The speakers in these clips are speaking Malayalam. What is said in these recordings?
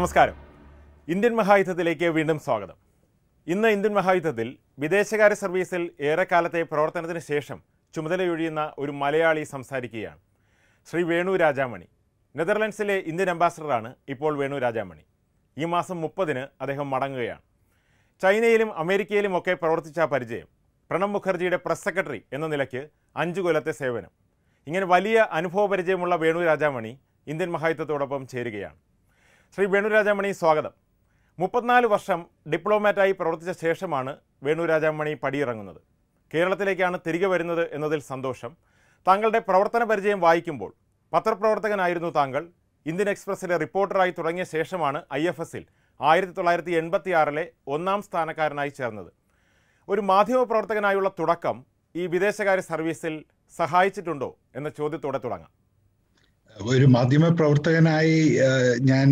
നമസ്കാരം ഇന്ത്യൻ മഹായുദ്ധത്തിലേക്ക് വീണ്ടും സ്വാഗതം ഇന്ന് ഇന്ത്യൻ മഹായുദ്ധത്തിൽ വിദേശകാര്യ സർവീസിൽ ഏറെക്കാലത്തെ പ്രവർത്തനത്തിന് ശേഷം ചുമതലയൊഴിയുന്ന ഒരു മലയാളി സംസാരിക്കുകയാണ് ശ്രീ വേണു രാജാമണി നെതർലൻഡ്സിലെ ഇന്ത്യൻ അംബാസഡറാണ് ഇപ്പോൾ വേണു രാജാമണി ഈ മാസം മുപ്പതിന് അദ്ദേഹം മടങ്ങുകയാണ് ചൈനയിലും അമേരിക്കയിലും ഒക്കെ പ്രവർത്തിച്ച പരിചയം പ്രണബ് മുഖർജിയുടെ പ്രസ് സെക്രട്ടറി എന്ന നിലയ്ക്ക് അഞ്ചു കൊല്ലത്തെ സേവനം ഇങ്ങനെ വലിയ അനുഭവപരിചയമുള്ള വേണു രാജാമണി ഇന്ത്യൻ മഹായുദ്ധത്തോടൊപ്പം ചേരുകയാണ് ശ്രീ വേണുരാജാമണി സ്വാഗതം മുപ്പത്തിനാല് വർഷം ഡിപ്ലോമാറ്റായി പ്രവർത്തിച്ച ശേഷമാണ് വേണുരാജാമണി പടിയിറങ്ങുന്നത് കേരളത്തിലേക്കാണ് തിരികെ വരുന്നത് എന്നതിൽ സന്തോഷം താങ്കളുടെ പ്രവർത്തന പരിചയം വായിക്കുമ്പോൾ പത്രപ്രവർത്തകനായിരുന്നു താങ്കൾ ഇന്ത്യൻ എക്സ്പ്രസിലെ റിപ്പോർട്ടറായി തുടങ്ങിയ ശേഷമാണ് ഐ എഫ് എസിൽ ആയിരത്തി തൊള്ളായിരത്തി എൺപത്തിയാറിലെ ഒന്നാം സ്ഥാനക്കാരനായി ചേർന്നത് ഒരു മാധ്യമപ്രവർത്തകനായുള്ള തുടക്കം ഈ വിദേശകാര്യ സർവീസിൽ സഹായിച്ചിട്ടുണ്ടോ എന്ന ചോദ്യത്തോടെ തുടങ്ങാം ഒരു മാധ്യമ പ്രവർത്തകനായി ഞാൻ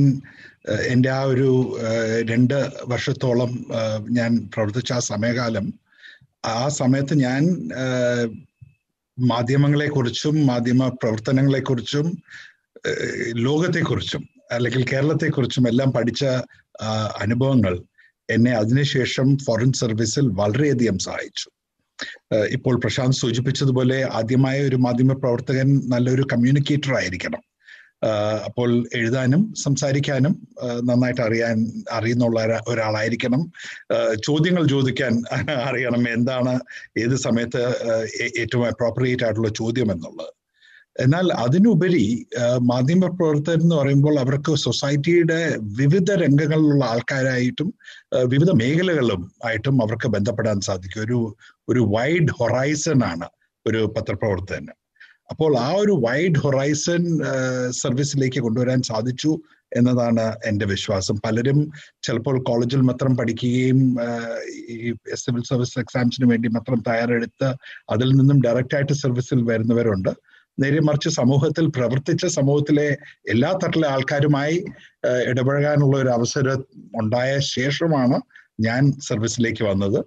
എൻ്റെ ആ ഒരു രണ്ട് വർഷത്തോളം ഞാൻ പ്രവർത്തിച്ച ആ സമയകാലം ആ സമയത്ത് ഞാൻ മാധ്യമങ്ങളെക്കുറിച്ചും മാധ്യമ പ്രവർത്തനങ്ങളെക്കുറിച്ചും ലോകത്തെക്കുറിച്ചും അല്ലെങ്കിൽ കേരളത്തെക്കുറിച്ചും എല്ലാം പഠിച്ച അനുഭവങ്ങൾ എന്നെ അതിനുശേഷം ഫോറിൻ സർവീസിൽ വളരെയധികം സഹായിച്ചു ഇപ്പോൾ പ്രശാന്ത് സൂചിപ്പിച്ചതുപോലെ ആദ്യമായ ഒരു മാധ്യമ പ്രവർത്തകൻ നല്ലൊരു കമ്മ്യൂണിക്കേറ്റർ ആയിരിക്കണം അപ്പോൾ എഴുതാനും സംസാരിക്കാനും നന്നായിട്ട് അറിയാൻ അറിയുന്നുള്ള ഒരാളായിരിക്കണം ചോദ്യങ്ങൾ ചോദിക്കാൻ അറിയണം എന്താണ് ഏത് സമയത്ത് ഏറ്റവും അപ്രോപ്രിയേറ്റ് ആയിട്ടുള്ള ചോദ്യം എന്നുള്ളത് എന്നാൽ അതിനുപരി മാധ്യമപ്രവർത്തകർ എന്ന് പറയുമ്പോൾ അവർക്ക് സൊസൈറ്റിയുടെ വിവിധ രംഗങ്ങളിലുള്ള ആൾക്കാരായിട്ടും വിവിധ മേഖലകളും ആയിട്ടും അവർക്ക് ബന്ധപ്പെടാൻ സാധിക്കും ഒരു ഒരു വൈഡ് ഹൊറൈസൺ ആണ് ഒരു പത്രപ്രവർത്തകന് അപ്പോൾ ആ ഒരു വൈഡ് ഹൊറൈസൺ സർവീസിലേക്ക് കൊണ്ടുവരാൻ സാധിച്ചു എന്നതാണ് എൻ്റെ വിശ്വാസം പലരും ചിലപ്പോൾ കോളേജിൽ മാത്രം പഠിക്കുകയും ഈ സിവിൽ സർവീസ് എക്സാംസിന് വേണ്ടി മാത്രം തയ്യാറെടുത്ത് അതിൽ നിന്നും ഡയറക്റ്റായിട്ട് സർവീസിൽ വരുന്നവരുണ്ട് നേരെ സമൂഹത്തിൽ പ്രവർത്തിച്ച സമൂഹത്തിലെ എല്ലാ തട്ടിലെ ആൾക്കാരുമായി ഇടപഴകാനുള്ള ഒരു അവസരം ഉണ്ടായ ശേഷമാണ് ഞാൻ സർവീസിലേക്ക് വന്നത്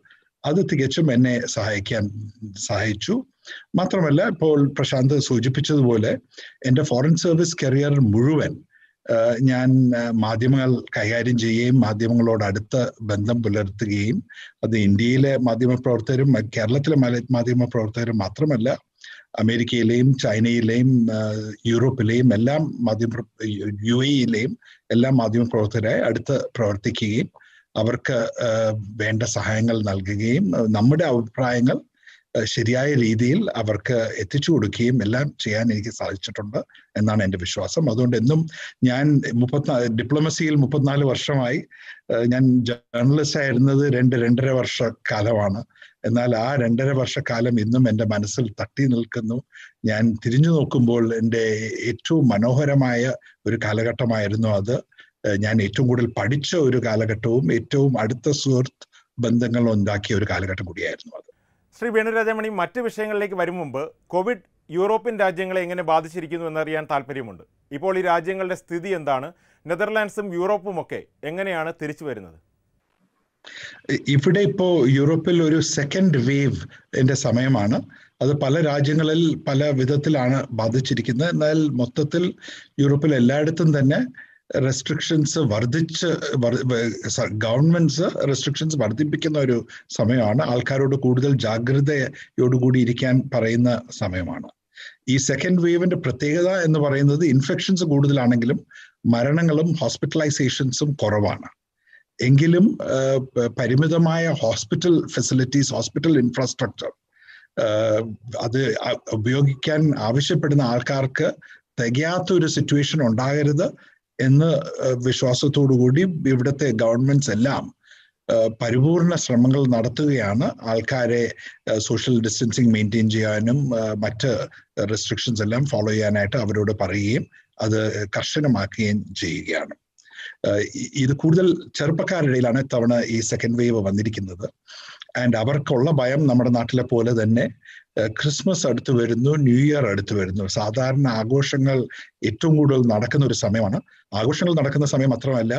അത് തികച്ചും എന്നെ സഹായിക്കാൻ സഹായിച്ചു മാത്രമല്ല ഇപ്പോൾ പ്രശാന്ത് സൂചിപ്പിച്ചതുപോലെ എൻ്റെ ഫോറിൻ സർവീസ് കരിയർ മുഴുവൻ ഞാൻ മാധ്യമങ്ങൾ കൈകാര്യം ചെയ്യുകയും മാധ്യമങ്ങളോട് അടുത്ത ബന്ധം പുലർത്തുകയും അത് ഇന്ത്യയിലെ പ്രവർത്തകരും കേരളത്തിലെ പ്രവർത്തകരും മാത്രമല്ല അമേരിക്കയിലെയും ചൈനയിലെയും യൂറോപ്പിലെയും എല്ലാം മാധ്യമ യു എയിലെയും എല്ലാ മാധ്യമ പ്രവർത്തകരായി അടുത്ത് പ്രവർത്തിക്കുകയും അവർക്ക് വേണ്ട സഹായങ്ങൾ നൽകുകയും നമ്മുടെ അഭിപ്രായങ്ങൾ ശരിയായ രീതിയിൽ അവർക്ക് എത്തിച്ചു കൊടുക്കുകയും എല്ലാം ചെയ്യാൻ എനിക്ക് സാധിച്ചിട്ടുണ്ട് എന്നാണ് എൻ്റെ വിശ്വാസം അതുകൊണ്ട് എന്നും ഞാൻ മുപ്പത്തിനാല് ഡിപ്ലോമസിയിൽ മുപ്പത്തിനാല് വർഷമായി ഞാൻ ജേർണലിസ്റ്റ് ആയിരുന്നത് രണ്ട് രണ്ടര വർഷ കാലമാണ് എന്നാൽ ആ രണ്ടര വർഷക്കാലം ഇന്നും എൻ്റെ മനസ്സിൽ തട്ടി നിൽക്കുന്നു ഞാൻ തിരിഞ്ഞു നോക്കുമ്പോൾ എൻ്റെ ഏറ്റവും മനോഹരമായ ഒരു കാലഘട്ടമായിരുന്നു അത് ഞാൻ ഏറ്റവും കൂടുതൽ പഠിച്ച ഒരു കാലഘട്ടവും ഏറ്റവും അടുത്ത സുഹൃത്ത് ബന്ധങ്ങൾ ഉണ്ടാക്കിയ ഒരു കാലഘട്ടം കൂടിയായിരുന്നു അത് ശ്രീ വേണുരാജമണി മറ്റ് വിഷയങ്ങളിലേക്ക് വരും മുമ്പ് കോവിഡ് യൂറോപ്യൻ രാജ്യങ്ങളെ എങ്ങനെ ബാധിച്ചിരിക്കുന്നു എന്നറിയാൻ താല്പര്യമുണ്ട് ഇപ്പോൾ ഈ രാജ്യങ്ങളുടെ സ്ഥിതി എന്താണ് നെതർലാൻഡ്സും യൂറോപ്പും ഒക്കെ എങ്ങനെയാണ് തിരിച്ചു വരുന്നത് ഇവിടെ ഇപ്പോൾ യൂറോപ്പിൽ ഒരു സെക്കൻഡ് വേവ് എൻ്റെ സമയമാണ് അത് പല രാജ്യങ്ങളിൽ പല വിധത്തിലാണ് ബാധിച്ചിരിക്കുന്നത് എന്നാൽ മൊത്തത്തിൽ യൂറോപ്പിൽ എല്ലായിടത്തും തന്നെ റെസ്ട്രിക്ഷൻസ് വർദ്ധിച്ച് ഗവൺമെന്റ്സ് റെസ്ട്രിക്ഷൻസ് വർദ്ധിപ്പിക്കുന്ന ഒരു സമയമാണ് ആൾക്കാരോട് കൂടുതൽ ജാഗ്രതയോടുകൂടി ഇരിക്കാൻ പറയുന്ന സമയമാണ് ഈ സെക്കൻഡ് വേവിന്റെ പ്രത്യേകത എന്ന് പറയുന്നത് ഇൻഫെക്ഷൻസ് കൂടുതലാണെങ്കിലും മരണങ്ങളും ഹോസ്പിറ്റലൈസേഷൻസും കുറവാണ് എങ്കിലും പരിമിതമായ ഹോസ്പിറ്റൽ ഫെസിലിറ്റീസ് ഹോസ്പിറ്റൽ ഇൻഫ്രാസ്ട്രക്ചർ അത് ഉപയോഗിക്കാൻ ആവശ്യപ്പെടുന്ന ആൾക്കാർക്ക് തികയാത്ത ഒരു സിറ്റുവേഷൻ ഉണ്ടാകരുത് എന്ന് വിശ്വാസത്തോടുകൂടി ഇവിടുത്തെ ഗവൺമെന്റ്സ് എല്ലാം പരിപൂർണ ശ്രമങ്ങൾ നടത്തുകയാണ് ആൾക്കാരെ സോഷ്യൽ ഡിസ്റ്റൻസിങ് മെയിൻറ്റെയിൻ ചെയ്യാനും മറ്റ് റെസ്ട്രിക്ഷൻസ് എല്ലാം ഫോളോ ചെയ്യാനായിട്ട് അവരോട് പറയുകയും അത് കർശനമാക്കുകയും ചെയ്യുകയാണ് ഇത് കൂടുതൽ ചെറുപ്പക്കാരുടെ ഇടയിലാണ് ഇത്തവണ ഈ സെക്കൻഡ് വേവ് വന്നിരിക്കുന്നത് ആൻഡ് അവർക്കുള്ള ഭയം നമ്മുടെ നാട്ടിലെ പോലെ തന്നെ ക്രിസ്മസ് അടുത്ത് വരുന്നു ന്യൂ ഇയർ അടുത്ത് വരുന്നു സാധാരണ ആഘോഷങ്ങൾ ഏറ്റവും കൂടുതൽ നടക്കുന്ന ഒരു സമയമാണ് ആഘോഷങ്ങൾ നടക്കുന്ന സമയം മാത്രമല്ല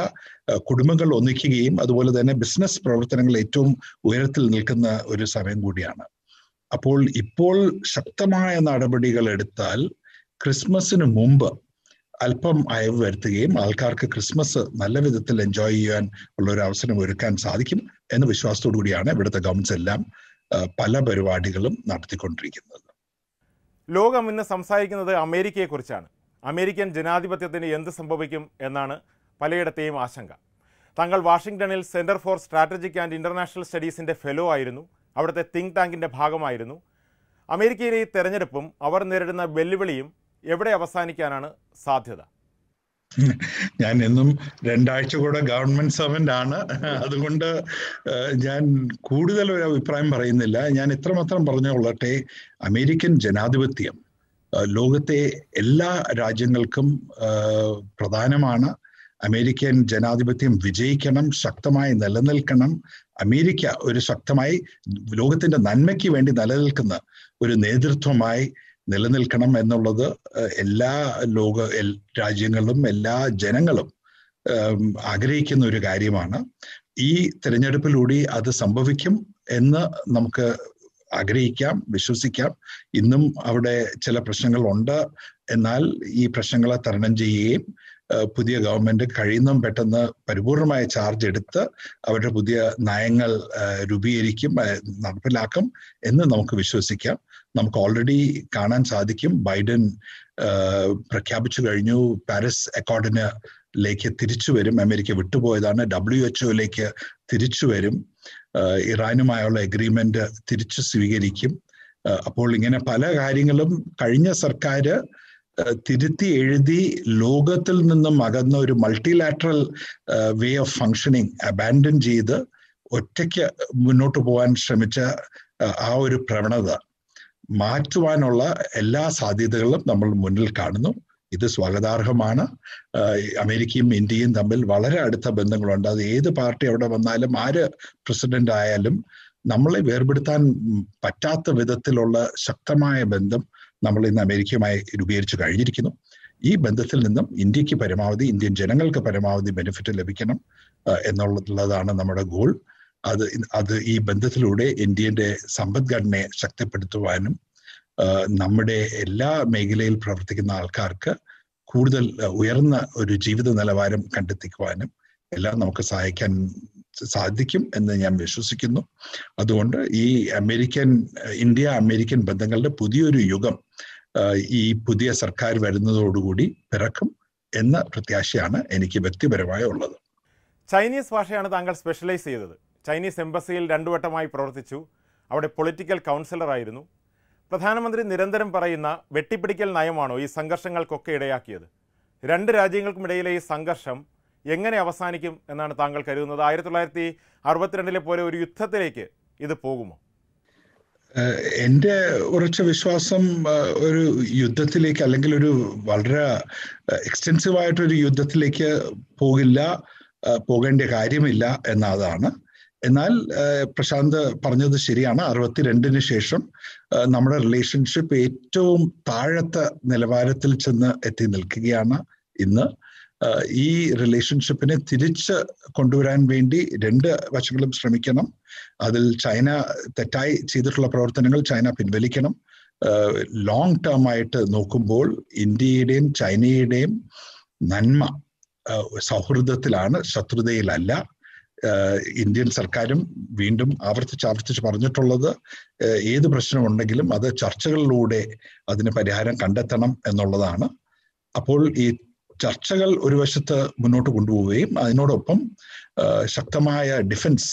കുടുംബങ്ങൾ ഒന്നിക്കുകയും അതുപോലെ തന്നെ ബിസിനസ് പ്രവർത്തനങ്ങൾ ഏറ്റവും ഉയരത്തിൽ നിൽക്കുന്ന ഒരു സമയം കൂടിയാണ് അപ്പോൾ ഇപ്പോൾ ശക്തമായ നടപടികൾ എടുത്താൽ ക്രിസ്മസിന് മുമ്പ് അല്പം അയവ് വരുത്തുകയും ആൾക്കാർക്ക് ക്രിസ്മസ് നല്ല വിധത്തിൽ എൻജോയ് ചെയ്യാൻ ഉള്ള ഒരു അവസരം ഒരുക്കാൻ സാധിക്കും എന്ന വിശ്വാസത്തോടു കൂടിയാണ് ഇവിടുത്തെ ഗവൺമെന്റ്സ് എല്ലാം പല പരിപാടികളും നടത്തിക്കൊണ്ടിരിക്കുന്നത് ലോകം ഇന്ന് സംസാരിക്കുന്നത് അമേരിക്കയെക്കുറിച്ചാണ് അമേരിക്കൻ ജനാധിപത്യത്തിന് എന്ത് സംഭവിക്കും എന്നാണ് പലയിടത്തെയും ആശങ്ക തങ്ങൾ വാഷിംഗ്ടണിൽ centre for strategic and international സ്റ്റഡീസിന്റെ ഫെലോ ആയിരുന്നു അവിടുത്തെ തിങ്ക് ടാങ്കിന്റെ ഭാഗമായിരുന്നു അമേരിക്കയിലെ ഈ തെരഞ്ഞെടുപ്പും അവർ നേരിടുന്ന വെല്ലുവിളിയും എവിടെ അവസാനിക്കാനാണ് സാധ്യത ഞാൻ എന്നും രണ്ടാഴ്ച കൂടെ ഗവൺമെന്റ് സെവൻ്റ് ആണ് അതുകൊണ്ട് ഞാൻ കൂടുതൽ ഒരു അഭിപ്രായം പറയുന്നില്ല ഞാൻ ഇത്രമാത്രം പറഞ്ഞുകൊള്ളട്ടെ അമേരിക്കൻ ജനാധിപത്യം ലോകത്തെ എല്ലാ രാജ്യങ്ങൾക്കും പ്രധാനമാണ് അമേരിക്കൻ ജനാധിപത്യം വിജയിക്കണം ശക്തമായി നിലനിൽക്കണം അമേരിക്ക ഒരു ശക്തമായി ലോകത്തിന്റെ നന്മയ്ക്ക് വേണ്ടി നിലനിൽക്കുന്ന ഒരു നേതൃത്വമായി നിലനിൽക്കണം എന്നുള്ളത് എല്ലാ ലോക രാജ്യങ്ങളും എല്ലാ ജനങ്ങളും ആഗ്രഹിക്കുന്ന ഒരു കാര്യമാണ് ഈ തിരഞ്ഞെടുപ്പിലൂടെ അത് സംഭവിക്കും എന്ന് നമുക്ക് ആഗ്രഹിക്കാം വിശ്വസിക്കാം ഇന്നും അവിടെ ചില പ്രശ്നങ്ങളുണ്ട് എന്നാൽ ഈ പ്രശ്നങ്ങളെ തരണം ചെയ്യുകയും പുതിയ ഗവൺമെന്റ് കഴിയുന്നതും പെട്ടെന്ന് പരിപൂർണമായ ചാർജ് എടുത്ത് അവരുടെ പുതിയ നയങ്ങൾ രൂപീകരിക്കും നടപ്പിലാക്കും എന്ന് നമുക്ക് വിശ്വസിക്കാം നമുക്ക് ഓൾറെഡി കാണാൻ സാധിക്കും ബൈഡൻ പ്രഖ്യാപിച്ചു കഴിഞ്ഞു പാരീസ് അക്കോർഡിന് ലേക്ക് തിരിച്ചു വരും അമേരിക്ക വിട്ടുപോയതാണ് ഡബ്ല്യു എച്ച് ഒയിലേക്ക് തിരിച്ചു വരും ഇറാനുമായുള്ള എഗ്രിമെന്റ് തിരിച്ചു സ്വീകരിക്കും അപ്പോൾ ഇങ്ങനെ പല കാര്യങ്ങളും കഴിഞ്ഞ സർക്കാർ തിരുത്തി എഴുതി ലോകത്തിൽ നിന്നും അകന്ന ഒരു multilateral way of functioning abandon ചെയ്ത് ഒറ്റയ്ക്ക് മുന്നോട്ട് പോകാൻ ശ്രമിച്ച ആ ഒരു പ്രവണത മാറ്റുവാനുള്ള എല്ലാ സാധ്യതകളും നമ്മൾ മുന്നിൽ കാണുന്നു ഇത് സ്വാഗതാർഹമാണ് അമേരിക്കയും ഇന്ത്യയും തമ്മിൽ വളരെ അടുത്ത ബന്ധങ്ങളുണ്ട് അത് ഏത് പാർട്ടി അവിടെ വന്നാലും ആര് പ്രസിഡന്റ് ആയാലും നമ്മളെ വേർപെടുത്താൻ പറ്റാത്ത വിധത്തിലുള്ള ശക്തമായ ബന്ധം നമ്മൾ ഇന്ന് അമേരിക്കയുമായി രൂപീകരിച്ചു കഴിഞ്ഞിരിക്കുന്നു ഈ ബന്ധത്തിൽ നിന്നും ഇന്ത്യക്ക് പരമാവധി ഇന്ത്യൻ ജനങ്ങൾക്ക് പരമാവധി ബെനിഫിറ്റ് ലഭിക്കണം എന്നുള്ളതാണ് നമ്മുടെ ഗോൾ അത് അത് ഈ ബന്ധത്തിലൂടെ ഇന്ത്യയുടെ സമ്പദ്ഘടനയെ ശക്തിപ്പെടുത്തുവാനും നമ്മുടെ എല്ലാ മേഖലയിൽ പ്രവർത്തിക്കുന്ന ആൾക്കാർക്ക് കൂടുതൽ ഉയർന്ന ഒരു ജീവിത നിലവാരം കണ്ടെത്തിക്കുവാനും എല്ലാം നമുക്ക് സഹായിക്കാൻ സാധിക്കും എന്ന് ഞാൻ വിശ്വസിക്കുന്നു അതുകൊണ്ട് ഈ അമേരിക്കൻ ഇന്ത്യ അമേരിക്കൻ ബന്ധങ്ങളുടെ പുതിയൊരു യുഗം ഈ പുതിയ സർക്കാർ വരുന്നതോടുകൂടി പിറക്കും എന്ന പ്രത്യാശയാണ് എനിക്ക് വ്യക്തിപരമായി ഉള്ളത് ചൈനീസ് ഭാഷയാണ് താങ്കൾ സ്പെഷ്യലൈസ് ചെയ്തത് ചൈനീസ് എംബസിയിൽ രണ്ടുവട്ടമായി പ്രവർത്തിച്ചു അവിടെ പൊളിറ്റിക്കൽ കൗൺസിലറായിരുന്നു പ്രധാനമന്ത്രി നിരന്തരം പറയുന്ന വെട്ടിപ്പിടിക്കൽ നയമാണോ ഈ സംഘർഷങ്ങൾക്കൊക്കെ ഇടയാക്കിയത് രണ്ട് രാജ്യങ്ങൾക്കുമിടയിലെ ഈ സംഘർഷം എങ്ങനെ അവസാനിക്കും എന്നാണ് താങ്കൾ കരുതുന്നത് ആയിരത്തി തൊള്ളായിരത്തി അറുപത്തിരണ്ടിലെ പോലെ ഒരു യുദ്ധത്തിലേക്ക് ഇത് പോകുമോ എൻ്റെ ഉറച്ച വിശ്വാസം ഒരു യുദ്ധത്തിലേക്ക് അല്ലെങ്കിൽ ഒരു വളരെ എക്സ്റ്റെൻസീവായിട്ടൊരു യുദ്ധത്തിലേക്ക് പോകില്ല പോകേണ്ട കാര്യമില്ല എന്നതാണ് എന്നാൽ പ്രശാന്ത് പറഞ്ഞത് ശരിയാണ് അറുപത്തിരണ്ടിന് ശേഷം നമ്മുടെ റിലേഷൻഷിപ്പ് ഏറ്റവും താഴത്തെ നിലവാരത്തിൽ ചെന്ന് എത്തി നിൽക്കുകയാണ് ഇന്ന് ഈ റിലേഷൻഷിപ്പിനെ തിരിച്ച് കൊണ്ടുവരാൻ വേണ്ടി രണ്ട് വശങ്ങളും ശ്രമിക്കണം അതിൽ ചൈന തെറ്റായി ചെയ്തിട്ടുള്ള പ്രവർത്തനങ്ങൾ ചൈന പിൻവലിക്കണം ലോങ് ടേം ആയിട്ട് നോക്കുമ്പോൾ ഇന്ത്യയുടെയും ചൈനയുടെയും നന്മ സൗഹൃദത്തിലാണ് ശത്രുതയിലല്ല ഇന്ത്യൻ സർക്കാരും വീണ്ടും ആവർത്തിച്ച് ആവർത്തിച്ച് പറഞ്ഞിട്ടുള്ളത് ഏത് പ്രശ്നമുണ്ടെങ്കിലും അത് ചർച്ചകളിലൂടെ അതിന് പരിഹാരം കണ്ടെത്തണം എന്നുള്ളതാണ് അപ്പോൾ ഈ ചർച്ചകൾ ഒരു വശത്ത് മുന്നോട്ട് കൊണ്ടുപോവുകയും അതിനോടൊപ്പം ശക്തമായ ഡിഫൻസ്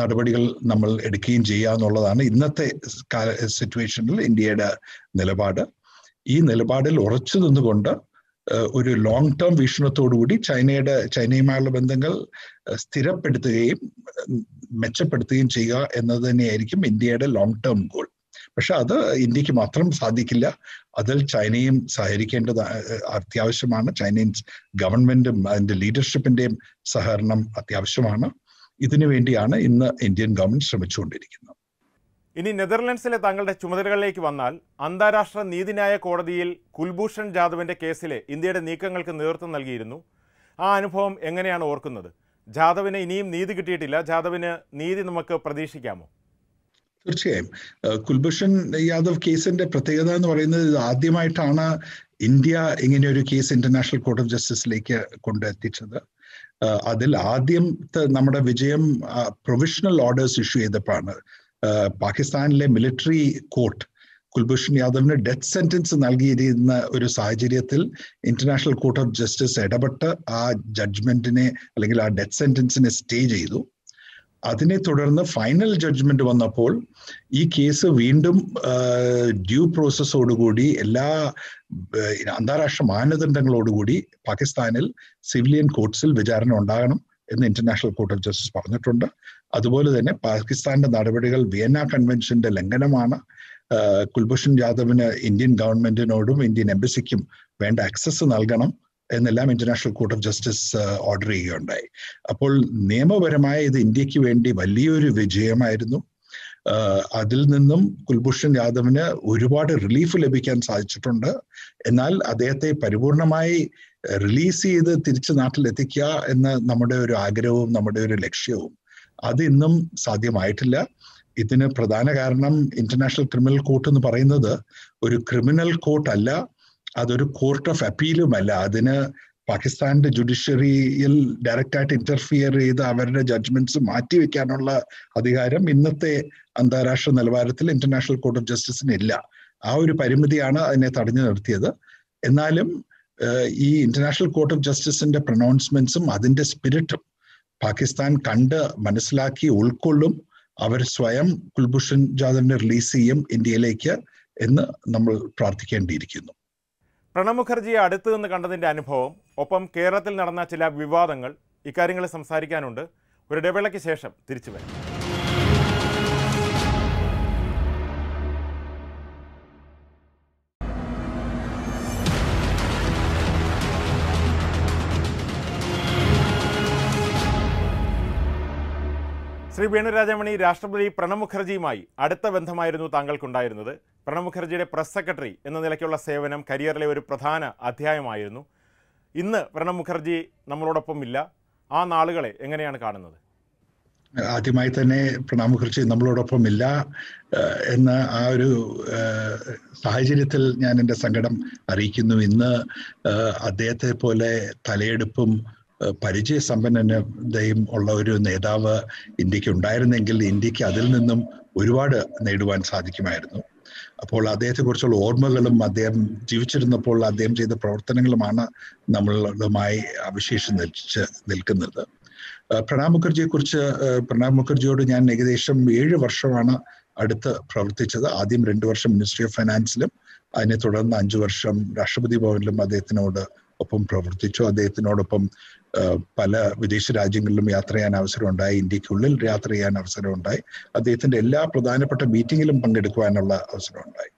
നടപടികൾ നമ്മൾ എടുക്കുകയും ചെയ്യുക എന്നുള്ളതാണ് ഇന്നത്തെ സിറ്റുവേഷനിൽ ഇന്ത്യയുടെ നിലപാട് ഈ നിലപാടിൽ ഉറച്ചു നിന്നുകൊണ്ട് ഒരു ലോങ് ടേം വീക്ഷണത്തോടുകൂടി ചൈനയുടെ ചൈനയുമായുള്ള ബന്ധങ്ങൾ സ്ഥിരപ്പെടുത്തുകയും മെച്ചപ്പെടുത്തുകയും ചെയ്യുക എന്നത് തന്നെയായിരിക്കും ഇന്ത്യയുടെ ലോങ് ടേം ഗോൾ പക്ഷെ അത് ഇന്ത്യക്ക് മാത്രം സാധിക്കില്ല അതിൽ ചൈനയും സഹകരിക്കേണ്ടത് അത്യാവശ്യമാണ് ചൈനീസ് ഗവൺമെന്റും അതിന്റെ ലീഡർഷിപ്പിന്റെയും സഹകരണം അത്യാവശ്യമാണ് ഇതിനു വേണ്ടിയാണ് ഇന്ന് ഇന്ത്യൻ ഗവൺമെന്റ് ശ്രമിച്ചുകൊണ്ടിരിക്കുന്നത് ഇനി നെതർലൻഡ്സിലെ തങ്ങളുടെ ചുമതലകളിലേക്ക് വന്നാൽ അന്താരാഷ്ട്ര നീതിന്യായ കോടതിയിൽ കുൽഭൂഷൺ ജാദവിൻ്റെ കേസിലെ ഇന്ത്യയുടെ നീക്കങ്ങൾക്ക് നേതൃത്വം നൽകിയിരുന്നു ആ അനുഭവം എങ്ങനെയാണ് ഓർക്കുന്നത് ജാദവിന് ഇനിയും നീതി കിട്ടിയിട്ടില്ല ജാദവിന് നീതി നമുക്ക് പ്രതീക്ഷിക്കാമോ തീർച്ചയായും കുൽഭൂഷൺ യാദവ് കേസിന്റെ പ്രത്യേകത എന്ന് പറയുന്നത് ഇത് ആദ്യമായിട്ടാണ് ഇന്ത്യ ഇങ്ങനെ ഒരു കേസ് ഇന്റർനാഷണൽ കോർട്ട് ഓഫ് ജസ്റ്റിസിലേക്ക് കൊണ്ടെത്തിച്ചത് അതിൽ ആദ്യം നമ്മുടെ വിജയം പ്രൊവിഷണൽ ഓർഡേഴ്സ് ഇഷ്യൂ ചെയ്തപ്പോഴാണ് പാകിസ്ഥാനിലെ മിലിറ്ററി കോർട്ട് കുൽഭൂഷൺ യാദവിന് ഡെത്ത് സെന്റൻസ് നൽകിയിരുന്ന ഒരു സാഹചര്യത്തിൽ ഇന്റർനാഷണൽ കോർട്ട് ഓഫ് ജസ്റ്റിസ് ഇടപെട്ട് ആ ജഡ്ജ്മെന്റിനെ അല്ലെങ്കിൽ ആ ഡെത്ത് സെന്റൻസിനെ സ്റ്റേ ചെയ്തു അതിനെ തുടർന്ന് ഫൈനൽ ജഡ്ജ്മെന്റ് വന്നപ്പോൾ ഈ കേസ് വീണ്ടും ഡ്യൂ പ്രോസസ്സോടുകൂടി എല്ലാ അന്താരാഷ്ട്ര മാനദണ്ഡങ്ങളോടുകൂടി പാകിസ്ഥാനിൽ സിവിലിയൻ കോർട്സിൽ വിചാരണ ഉണ്ടാകണം എന്ന് ഇന്റർനാഷണൽ കോർട്ട് ഓഫ് ജസ്റ്റിസ് പറഞ്ഞിട്ടുണ്ട് അതുപോലെ തന്നെ പാകിസ്ഥാന്റെ നടപടികൾ വിയന്ന കൺവെൻഷന്റെ ലംഘനമാണ് കുൽഭൂഷൺ ജാദവിന് ഇന്ത്യൻ ഗവൺമെന്റിനോടും ഇന്ത്യൻ എംബസിക്കും വേണ്ട ആക്സസ് നൽകണം എന്നെല്ലാം international court of justice order ചെയ്യുകയുണ്ടായി അപ്പോൾ നിയമപരമായ ഇത് ഇന്ത്യക്ക് വേണ്ടി വലിയൊരു വിജയമായിരുന്നു അതിൽ നിന്നും കുൽഭൂഷൺ യാദവിന് ഒരുപാട് റിലീഫ് ലഭിക്കാൻ സാധിച്ചിട്ടുണ്ട് എന്നാൽ അദ്ദേഹത്തെ പരിപൂർണമായി റിലീസ് ചെയ്ത് തിരിച്ച് നാട്ടിലെത്തിക്കുക എന്ന നമ്മുടെ ഒരു ആഗ്രഹവും നമ്മുടെ ഒരു ലക്ഷ്യവും അത് ഇന്നും സാധ്യമായിട്ടില്ല ഇതിന് പ്രധാന കാരണം ഇന്റർനാഷണൽ ക്രിമിനൽ കോർട്ട് എന്ന് പറയുന്നത് ഒരു ക്രിമിനൽ കോർട്ട് അല്ല അതൊരു കോർട്ട് ഓഫ് അപ്പീലുമല്ല അതിന് പാകിസ്ഥാന്റെ ജുഡീഷ്യറിയിൽ ഡയറക്റ്റായിട്ട് ഇന്റർഫിയർ ചെയ്ത് അവരുടെ ജഡ്ജ്മെന്റ്സ് മാറ്റിവെക്കാനുള്ള അധികാരം ഇന്നത്തെ അന്താരാഷ്ട്ര നിലവാരത്തിൽ ഇന്റർനാഷണൽ കോർട്ട് ഓഫ് ജസ്റ്റിസിന് ഇല്ല ആ ഒരു പരിമിതിയാണ് അതിനെ തടഞ്ഞു നിർത്തിയത് എന്നാലും ഈ ഇന്റർനാഷണൽ കോർട്ട് ഓഫ് ജസ്റ്റിസിന്റെ പ്രൊനൗൺസ്മെന്റ്സും അതിന്റെ സ്പിരിറ്റും പാകിസ്ഥാൻ കണ്ട് മനസ്സിലാക്കി ഉൾക്കൊള്ളും അവർ സ്വയം കുൽഭൂഷൺ ജാദവിനെ റിലീസ് ചെയ്യും ഇന്ത്യയിലേക്ക് എന്ന് നമ്മൾ പ്രാർത്ഥിക്കേണ്ടിയിരിക്കുന്നു പ്രണബ് മുഖർജിയെ അടുത്തു നിന്ന് കണ്ടതിന്റെ അനുഭവം ഒപ്പം കേരളത്തിൽ നടന്ന ചില വിവാദങ്ങൾ ഇക്കാര്യങ്ങളെ സംസാരിക്കാനുണ്ട് ഒരു ഇടവേളയ്ക്ക് ശേഷം തിരിച്ചു വരും ശ്രീ വേണുരാജമണി രാഷ്ട്രപതി പ്രണബ് മുഖർജിയുമായി അടുത്ത ബന്ധമായിരുന്നു താങ്കൾക്കുണ്ടായിരുന്നത് പ്രണബ് മുഖർജിയുടെ പ്രസ് സെക്രട്ടറി എന്ന നിലയ്ക്കുള്ള സേവനം കരിയറിലെ ഒരു പ്രധാന അധ്യായമായിരുന്നു ഇന്ന് പ്രണബ് മുഖർജി നമ്മളോടൊപ്പം ഇല്ല ആ നാളുകളെ എങ്ങനെയാണ് കാണുന്നത് ആദ്യമായി തന്നെ പ്രണബ് മുഖർജി നമ്മളോടൊപ്പം ഇല്ല എന്ന ആ ഒരു സാഹചര്യത്തിൽ ഞാൻ എൻ്റെ സങ്കടം അറിയിക്കുന്നു ഇന്ന് അദ്ദേഹത്തെ പോലെ തലയെടുപ്പും പരിചയസമ്പന്നതയും ഉള്ള ഒരു നേതാവ് ഇന്ത്യക്ക് ഉണ്ടായിരുന്നെങ്കിൽ ഇന്ത്യക്ക് അതിൽ നിന്നും ഒരുപാട് നേടുവാൻ സാധിക്കുമായിരുന്നു അപ്പോൾ അദ്ദേഹത്തെക്കുറിച്ചുള്ള ഓർമ്മകളും അദ്ദേഹം ജീവിച്ചിരുന്നപ്പോൾ അദ്ദേഹം ചെയ്ത പ്രവർത്തനങ്ങളുമാണ് നമ്മളുമായി അവശേഷം നിൽച്ച് നിൽക്കുന്നത് പ്രണാബ് കുറിച്ച് പ്രണാബ് മുഖർജിയോട് ഞാൻ ഏകദേശം ഏഴ് വർഷമാണ് അടുത്ത് പ്രവർത്തിച്ചത് ആദ്യം രണ്ടു വർഷം മിനിസ്ട്രി ഓഫ് ഫൈനാൻസിലും അതിനെ തുടർന്ന് അഞ്ചു വർഷം രാഷ്ട്രപതി ഭവനിലും അദ്ദേഹത്തിനോട് ഒപ്പം പ്രവർത്തിച്ചു അദ്ദേഹത്തിനോടൊപ്പം പല വിദേശ രാജ്യങ്ങളിലും യാത്ര ചെയ്യാൻ ഉണ്ടായി ഇന്ത്യക്കുള്ളിൽ യാത്ര ചെയ്യാൻ അവസരം ഉണ്ടായി അദ്ദേഹത്തിന്റെ എല്ലാ പ്രധാനപ്പെട്ട മീറ്റിങ്ങിലും പങ്കെടുക്കുവാനുള്ള ഉണ്ടായി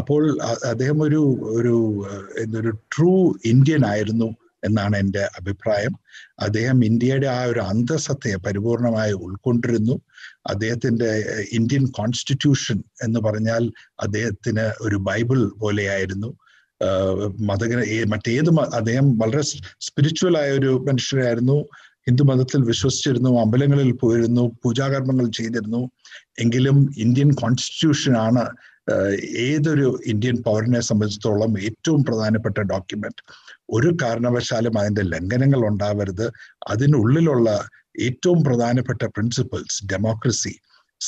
അപ്പോൾ അദ്ദേഹം ഒരു ഒരു എന്തൊരു ട്രൂ ഇന്ത്യൻ ആയിരുന്നു എന്നാണ് എൻ്റെ അഭിപ്രായം അദ്ദേഹം ഇന്ത്യയുടെ ആ ഒരു അന്തസത്തെ പരിപൂർണമായി ഉൾക്കൊണ്ടിരുന്നു അദ്ദേഹത്തിൻ്റെ ഇന്ത്യൻ കോൺസ്റ്റിറ്റ്യൂഷൻ എന്ന് പറഞ്ഞാൽ അദ്ദേഹത്തിന് ഒരു ബൈബിൾ പോലെയായിരുന്നു മതകന മറ്റേത് അദ്ദേഹം വളരെ സ്പിരിച്വൽ ആയ ഒരു മനുഷ്യരായിരുന്നു ഹിന്ദു മതത്തിൽ വിശ്വസിച്ചിരുന്നു അമ്പലങ്ങളിൽ പോയിരുന്നു പൂജാകർമ്മങ്ങൾ ചെയ്തിരുന്നു എങ്കിലും ഇന്ത്യൻ കോൺസ്റ്റിറ്റ്യൂഷനാണ് ഏതൊരു ഇന്ത്യൻ പൗരനെ സംബന്ധിച്ചിടത്തോളം ഏറ്റവും പ്രധാനപ്പെട്ട ഡോക്യുമെന്റ് ഒരു കാരണവശാലും അതിന്റെ ലംഘനങ്ങൾ ഉണ്ടാവരുത് അതിനുള്ളിലുള്ള ഏറ്റവും പ്രധാനപ്പെട്ട principles democracy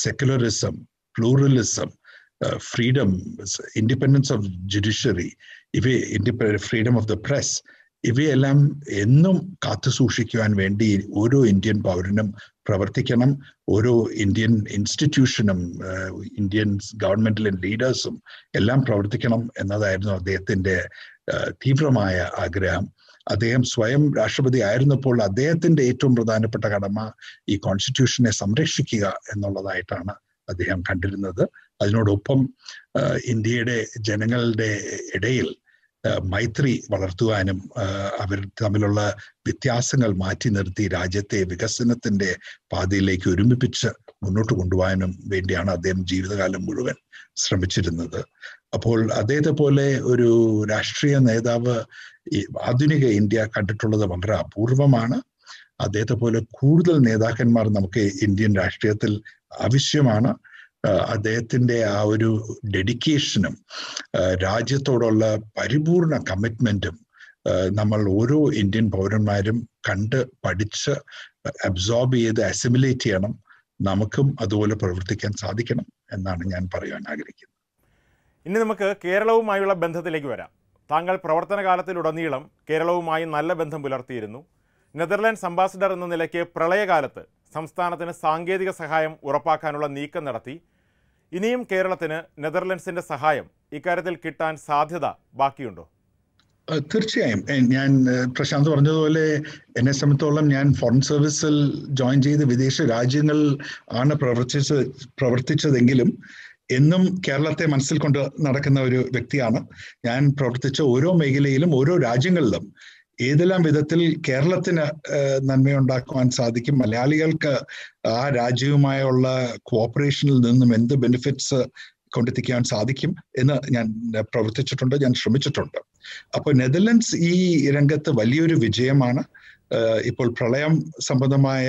secularism pluralism freedom uh, freedom, of of judiciary, ഇവയെ ഫ്രീഡം ഓഫ് ദ പ്രസ് ഇവയെല്ലാം എന്നും കാത്തു സൂക്ഷിക്കുവാൻ വേണ്ടി ഓരോ ഇന്ത്യൻ പൗരനും പ്രവർത്തിക്കണം ഓരോ ഇന്ത്യൻ ഇൻസ്റ്റിറ്റ്യൂഷനും uh, ഇന്ത്യൻ ഗവൺമെന്റിലെ ലീഡേഴ്സും എല്ലാം പ്രവർത്തിക്കണം എന്നതായിരുന്നു അദ്ദേഹത്തിന്റെ uh, തീവ്രമായ ആഗ്രഹം അദ്ദേഹം സ്വയം രാഷ്ട്രപതി ആയിരുന്നപ്പോൾ അദ്ദേഹത്തിന്റെ ഏറ്റവും പ്രധാനപ്പെട്ട കടമ ഈ കോൺസ്റ്റിറ്റ്യൂഷനെ സംരക്ഷിക്കുക എന്നുള്ളതായിട്ടാണ് അദ്ദേഹം കണ്ടിരുന്നത് അതിനോടൊപ്പം ഇന്ത്യയുടെ ജനങ്ങളുടെ ഇടയിൽ മൈത്രി വളർത്തുവാനും അവർ തമ്മിലുള്ള വ്യത്യാസങ്ങൾ മാറ്റി നിർത്തി രാജ്യത്തെ വികസനത്തിന്റെ പാതയിലേക്ക് ഒരുമിപ്പിച്ച് മുന്നോട്ട് കൊണ്ടുപോകാനും വേണ്ടിയാണ് അദ്ദേഹം ജീവിതകാലം മുഴുവൻ ശ്രമിച്ചിരുന്നത് അപ്പോൾ അദ്ദേഹത്തെ പോലെ ഒരു രാഷ്ട്രീയ നേതാവ് ആധുനിക ഇന്ത്യ കണ്ടിട്ടുള്ളത് വളരെ അപൂർവമാണ് അദ്ദേഹത്തെ പോലെ കൂടുതൽ നേതാക്കന്മാർ നമുക്ക് ഇന്ത്യൻ രാഷ്ട്രീയത്തിൽ ആവശ്യമാണ് അദ്ദേഹത്തിൻ്റെ ആ ഒരു ഡെഡിക്കേഷനും രാജ്യത്തോടുള്ള പരിപൂർണ കമ്മിറ്റ്മെൻറ്റും നമ്മൾ ഓരോ ഇന്ത്യൻ പൗരന്മാരും കണ്ട് പഠിച്ച് അബ്സോർബ് ചെയ്ത് അസിമിലേറ്റ് ചെയ്യണം നമുക്കും അതുപോലെ പ്രവർത്തിക്കാൻ സാധിക്കണം എന്നാണ് ഞാൻ പറയാൻ ആഗ്രഹിക്കുന്നത് ഇനി നമുക്ക് കേരളവുമായുള്ള ബന്ധത്തിലേക്ക് വരാം താങ്കൾ പ്രവർത്തന കാലത്തിലുടനീളം കേരളവുമായി നല്ല ബന്ധം പുലർത്തിയിരുന്നു നെതർലാൻഡ്സ് അംബാസിഡർ എന്ന നിലയ്ക്ക് പ്രളയകാലത്ത് സംസ്ഥാനത്തിന് സാങ്കേതിക സഹായം ഉറപ്പാക്കാനുള്ള നീക്കം നടത്തി ഇനിയും കേരളത്തിന് നെതർലൻഡ്സിന്റെ സഹായം ഇക്കാര്യത്തിൽ കിട്ടാൻ സാധ്യത ബാക്കിയുണ്ടോ തീർച്ചയായും ഞാൻ പ്രശാന്ത് പറഞ്ഞതുപോലെ എന്നെ സംബന്ധിച്ചോളം ഞാൻ ഫോറിൻ സർവീസിൽ ജോയിൻ ചെയ്ത് വിദേശ രാജ്യങ്ങൾ ആണ് പ്രവർത്തിച്ച പ്രവർത്തിച്ചതെങ്കിലും എന്നും കേരളത്തെ മനസ്സിൽ കൊണ്ട് നടക്കുന്ന ഒരു വ്യക്തിയാണ് ഞാൻ പ്രവർത്തിച്ച ഓരോ മേഖലയിലും ഓരോ രാജ്യങ്ങളിലും ഏതെല്ലാം വിധത്തിൽ കേരളത്തിന് നന്മയുണ്ടാക്കുവാൻ സാധിക്കും മലയാളികൾക്ക് ആ രാജ്യവുമായുള്ള കോപ്പറേഷനിൽ നിന്നും എന്ത് ബെനിഫിറ്റ്സ് കൊണ്ടെത്തിക്കാൻ സാധിക്കും എന്ന് ഞാൻ പ്രവർത്തിച്ചിട്ടുണ്ട് ഞാൻ ശ്രമിച്ചിട്ടുണ്ട് അപ്പോൾ നെതർലൻഡ്സ് ഈ രംഗത്ത് വലിയൊരു വിജയമാണ് ഇപ്പോൾ പ്രളയം സംബന്ധമായ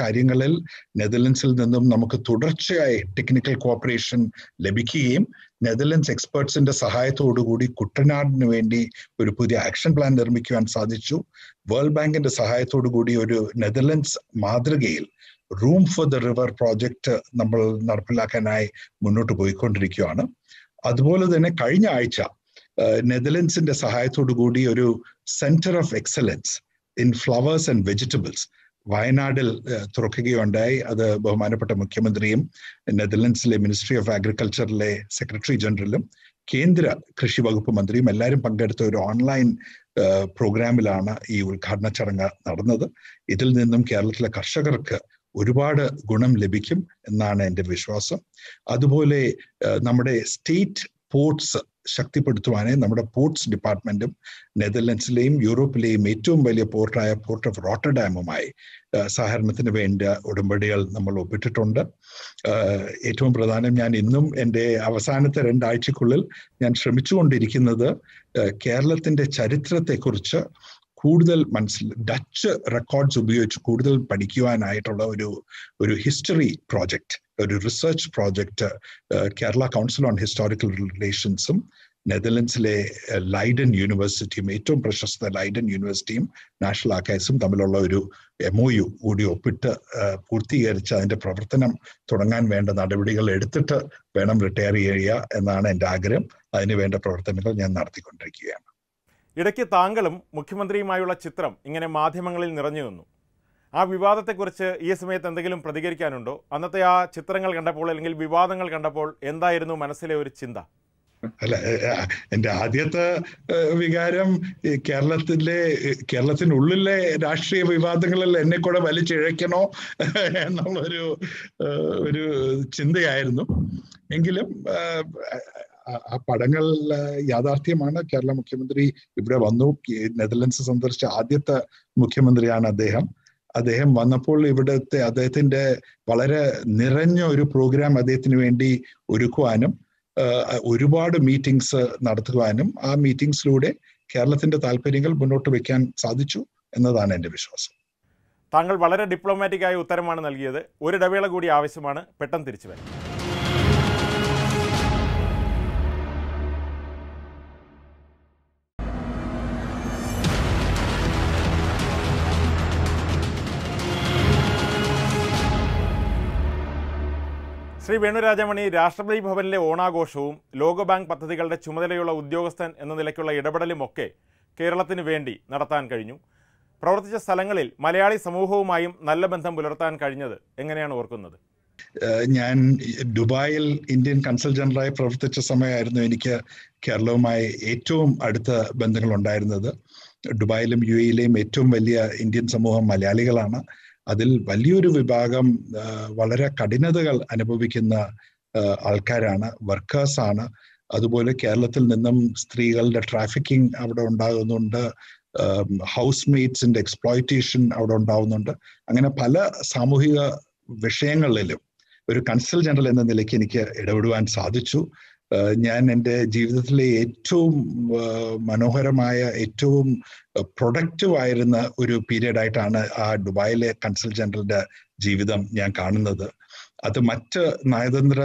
കാര്യങ്ങളിൽ നെതർലൻഡ്സിൽ നിന്നും നമുക്ക് തുടർച്ചയായി ടെക്നിക്കൽ കോപ്പറേഷൻ ലഭിക്കുകയും നെതർലൻഡ്സ് എക്സ്പേർട്സിന്റെ സഹായത്തോടുകൂടി കുട്ടനാടിന് വേണ്ടി ഒരു പുതിയ ആക്ഷൻ പ്ലാൻ നിർമ്മിക്കുവാൻ സാധിച്ചു വേൾഡ് ബാങ്കിന്റെ സഹായത്തോടുകൂടി ഒരു നെതർലൻഡ്സ് മാതൃകയിൽ room for the river project നമ്മൾ നടപ്പിലാക്കാനായി മുന്നോട്ട് പോയിക്കൊണ്ടിരിക്കുകയാണ് അതുപോലെ തന്നെ കഴിഞ്ഞ ആഴ്ച നെതർലൻഡ്സിന്റെ സഹായത്തോടു കൂടി ഒരു centre of excellence in flowers and vegetables വയനാടിൽ തുറക്കുകയുണ്ടായി അത് ബഹുമാനപ്പെട്ട മുഖ്യമന്ത്രിയും നെതർലൻഡ്സിലെ മിനിസ്ട്രി ഓഫ് അഗ്രികൾച്ചറിലെ സെക്രട്ടറി ജനറലും കേന്ദ്ര കൃഷി വകുപ്പ് മന്ത്രിയും എല്ലാവരും പങ്കെടുത്ത ഒരു ഓൺലൈൻ പ്രോഗ്രാമിലാണ് ഈ ഉദ്ഘാടന ചടങ്ങ് നടന്നത് ഇതിൽ നിന്നും കേരളത്തിലെ കർഷകർക്ക് ഒരുപാട് ഗുണം ലഭിക്കും എന്നാണ് എൻ്റെ വിശ്വാസം അതുപോലെ നമ്മുടെ സ്റ്റേറ്റ് പോർട്സ് ശക്തിപ്പെടുത്തുവാനേ നമ്മുടെ പോർട്സ് ഡിപ്പാർട്ട്മെന്റും നെതർലൻഡ്സിലെയും യൂറോപ്പിലെയും ഏറ്റവും വലിയ പോർട്ടായ പോർട്ട് ഓഫ് റോട്ടർഡാമുമായി സഹകരണത്തിന് വേണ്ട ഉടമ്പടികൾ നമ്മൾ ഒപ്പിട്ടിട്ടുണ്ട് ഏറ്റവും പ്രധാനം ഞാൻ ഇന്നും എൻ്റെ അവസാനത്തെ രണ്ടാഴ്ചക്കുള്ളിൽ ഞാൻ ശ്രമിച്ചുകൊണ്ടിരിക്കുന്നത് കേരളത്തിൻ്റെ ചരിത്രത്തെക്കുറിച്ച് കൂടുതൽ മനസ്സിൽ ഡച്ച് റെക്കോർഡ്സ് ഉപയോഗിച്ച് കൂടുതൽ പഠിക്കുവാനായിട്ടുള്ള ഒരു ഒരു ഹിസ്റ്ററി പ്രോജക്റ്റ് ഒരു research project Kerala council on historical റിലേഷൻസും നെതർലൻഡ്സിലെ ലൈഡൻ യൂണിവേഴ്സിറ്റിയും ഏറ്റവും പ്രശസ്ത ലൈഡൻ യൂണിവേഴ്സിറ്റിയും നാഷണൽ ആർക്കൈവ്സും തമ്മിലുള്ള ഒരു എം ഒ യു കൂടി ഒപ്പിട്ട് uh, പൂർത്തീകരിച്ച് അതിന്റെ പ്രവർത്തനം തുടങ്ങാൻ വേണ്ട നടപടികൾ എടുത്തിട്ട് വേണം റിട്ടയർ ചെയ്യുക എന്നാണ് എൻ്റെ ആഗ്രഹം അതിനുവേണ്ട പ്രവർത്തനങ്ങൾ ഞാൻ നടത്തിക്കൊണ്ടിരിക്കുകയാണ് ഇടയ്ക്ക് താങ്കളും മുഖ്യമന്ത്രിയുമായുള്ള ചിത്രം ഇങ്ങനെ മാധ്യമങ്ങളിൽ നിറഞ്ഞു നിന്നു ആ വിവാദത്തെക്കുറിച്ച് ഈ സമയത്ത് എന്തെങ്കിലും പ്രതികരിക്കാനുണ്ടോ അന്നത്തെ ആ ചിത്രങ്ങൾ കണ്ടപ്പോൾ അല്ലെങ്കിൽ വിവാദങ്ങൾ കണ്ടപ്പോൾ എന്തായിരുന്നു മനസ്സിലെ ഒരു ചിന്ത അല്ല എൻ്റെ ആദ്യത്തെ വികാരം കേരളത്തിലെ കേരളത്തിനുള്ളിലെ രാഷ്ട്രീയ വിവാദങ്ങളിൽ എന്നെ കൂടെ വലിച്ചിഴയ്ക്കണോ എന്നുള്ളൊരു ഒരു ചിന്തയായിരുന്നു എങ്കിലും ആ പടങ്ങൾ യാഥാർത്ഥ്യമാണ് കേരള മുഖ്യമന്ത്രി ഇവിടെ വന്നു നെതർലൻഡ്സ് സന്ദർശിച്ച ആദ്യത്തെ മുഖ്യമന്ത്രിയാണ് അദ്ദേഹം അദ്ദേഹം വന്നപ്പോൾ ഇവിടുത്തെ അദ്ദേഹത്തിന്റെ വളരെ നിറഞ്ഞ ഒരു പ്രോഗ്രാം അദ്ദേഹത്തിന് വേണ്ടി ഒരുക്കുവാനും ഒരുപാട് മീറ്റിംഗ്സ് നടത്തുവാനും ആ മീറ്റിംഗ്സിലൂടെ കേരളത്തിന്റെ താല്പര്യങ്ങൾ മുന്നോട്ട് വെക്കാൻ സാധിച്ചു എന്നതാണ് എൻ്റെ വിശ്വാസം താങ്കൾ വളരെ ഡിപ്ലോമാറ്റിക്കായ ഉത്തരമാണ് നൽകിയത് ഒരു ഇടവേള കൂടി ആവശ്യമാണ് പെട്ടെന്ന് തിരിച്ചു വരാം ശ്രീ വേണുരാജമണി രാഷ്ട്രപതി ഭവനിലെ ഓണാഘോഷവും ലോകബാങ്ക് പദ്ധതികളുടെ ചുമതലയുള്ള ഉദ്യോഗസ്ഥൻ എന്ന നിലയ്ക്കുള്ള ഒക്കെ കേരളത്തിന് വേണ്ടി നടത്താൻ കഴിഞ്ഞു പ്രവർത്തിച്ച സ്ഥലങ്ങളിൽ മലയാളി സമൂഹവുമായും നല്ല ബന്ധം പുലർത്താൻ കഴിഞ്ഞത് എങ്ങനെയാണ് ഓർക്കുന്നത് ഞാൻ ദുബായിൽ ഇന്ത്യൻ കൺസൽ ജനറലായി പ്രവർത്തിച്ച സമയമായിരുന്നു എനിക്ക് കേരളവുമായി ഏറ്റവും അടുത്ത ബന്ധങ്ങൾ ഉണ്ടായിരുന്നത് ദുബായിലും യു എയിലെയും ഏറ്റവും വലിയ ഇന്ത്യൻ സമൂഹം മലയാളികളാണ് അതിൽ വലിയൊരു വിഭാഗം വളരെ കഠിനതകൾ അനുഭവിക്കുന്ന ആൾക്കാരാണ് വർക്കേഴ്സാണ് അതുപോലെ കേരളത്തിൽ നിന്നും സ്ത്രീകളുടെ ട്രാഫിക്കിംഗ് അവിടെ ഉണ്ടാകുന്നുണ്ട് ഹൗസ് മെയ്റ്റ്സിന്റെ എക്സ്പ്ലോയിറ്റേഷൻ അവിടെ ഉണ്ടാകുന്നുണ്ട് അങ്ങനെ പല സാമൂഹിക വിഷയങ്ങളിലും ഒരു കൺസൽ ജനറൽ എന്ന നിലയ്ക്ക് എനിക്ക് ഇടപെടുവാൻ സാധിച്ചു ഞാൻ എൻ്റെ ജീവിതത്തിലെ ഏറ്റവും മനോഹരമായ ഏറ്റവും പ്രൊഡക്റ്റീവ് ആയിരുന്ന ഒരു പീരീഡ് ആയിട്ടാണ് ആ ദുബായിലെ കൺസൽ ജനറലിന്റെ ജീവിതം ഞാൻ കാണുന്നത് അത് മറ്റ് നയതന്ത്ര